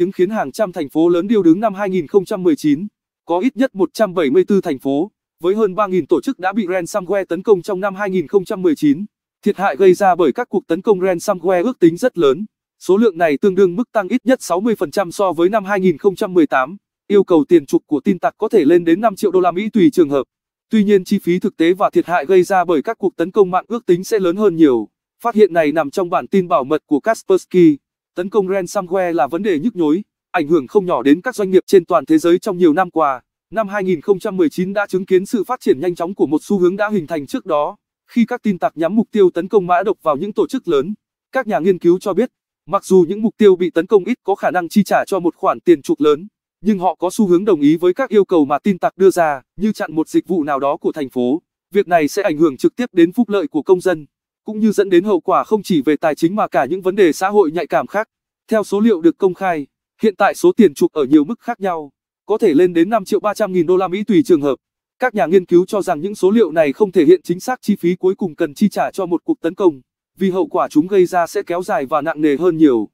tiếng khiến hàng trăm thành phố lớn điêu đứng năm 2019. Có ít nhất 174 thành phố, với hơn 3.000 tổ chức đã bị ransomware tấn công trong năm 2019. Thiệt hại gây ra bởi các cuộc tấn công ransomware ước tính rất lớn. Số lượng này tương đương mức tăng ít nhất 60% so với năm 2018. Yêu cầu tiền trục của tin tặc có thể lên đến 5 triệu đô la Mỹ tùy trường hợp. Tuy nhiên chi phí thực tế và thiệt hại gây ra bởi các cuộc tấn công mạng ước tính sẽ lớn hơn nhiều. Phát hiện này nằm trong bản tin bảo mật của Kaspersky. Tấn công ransomware là vấn đề nhức nhối, ảnh hưởng không nhỏ đến các doanh nghiệp trên toàn thế giới trong nhiều năm qua. Năm 2019 đã chứng kiến sự phát triển nhanh chóng của một xu hướng đã hình thành trước đó, khi các tin tặc nhắm mục tiêu tấn công mã độc vào những tổ chức lớn. Các nhà nghiên cứu cho biết, mặc dù những mục tiêu bị tấn công ít có khả năng chi trả cho một khoản tiền chuộc lớn, nhưng họ có xu hướng đồng ý với các yêu cầu mà tin tặc đưa ra, như chặn một dịch vụ nào đó của thành phố. Việc này sẽ ảnh hưởng trực tiếp đến phúc lợi của công dân cũng như dẫn đến hậu quả không chỉ về tài chính mà cả những vấn đề xã hội nhạy cảm khác. Theo số liệu được công khai, hiện tại số tiền chụp ở nhiều mức khác nhau, có thể lên đến 5 triệu 300 nghìn đô la Mỹ tùy trường hợp. Các nhà nghiên cứu cho rằng những số liệu này không thể hiện chính xác chi phí cuối cùng cần chi trả cho một cuộc tấn công, vì hậu quả chúng gây ra sẽ kéo dài và nặng nề hơn nhiều.